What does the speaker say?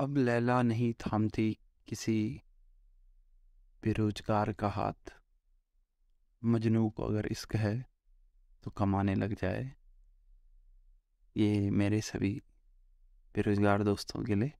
अब लैला नहीं थामती किसी बेरोजगार का हाथ मजनू को अगर इश्क है तो कमाने लग जाए ये मेरे सभी बेरोज़गार दोस्तों के लिए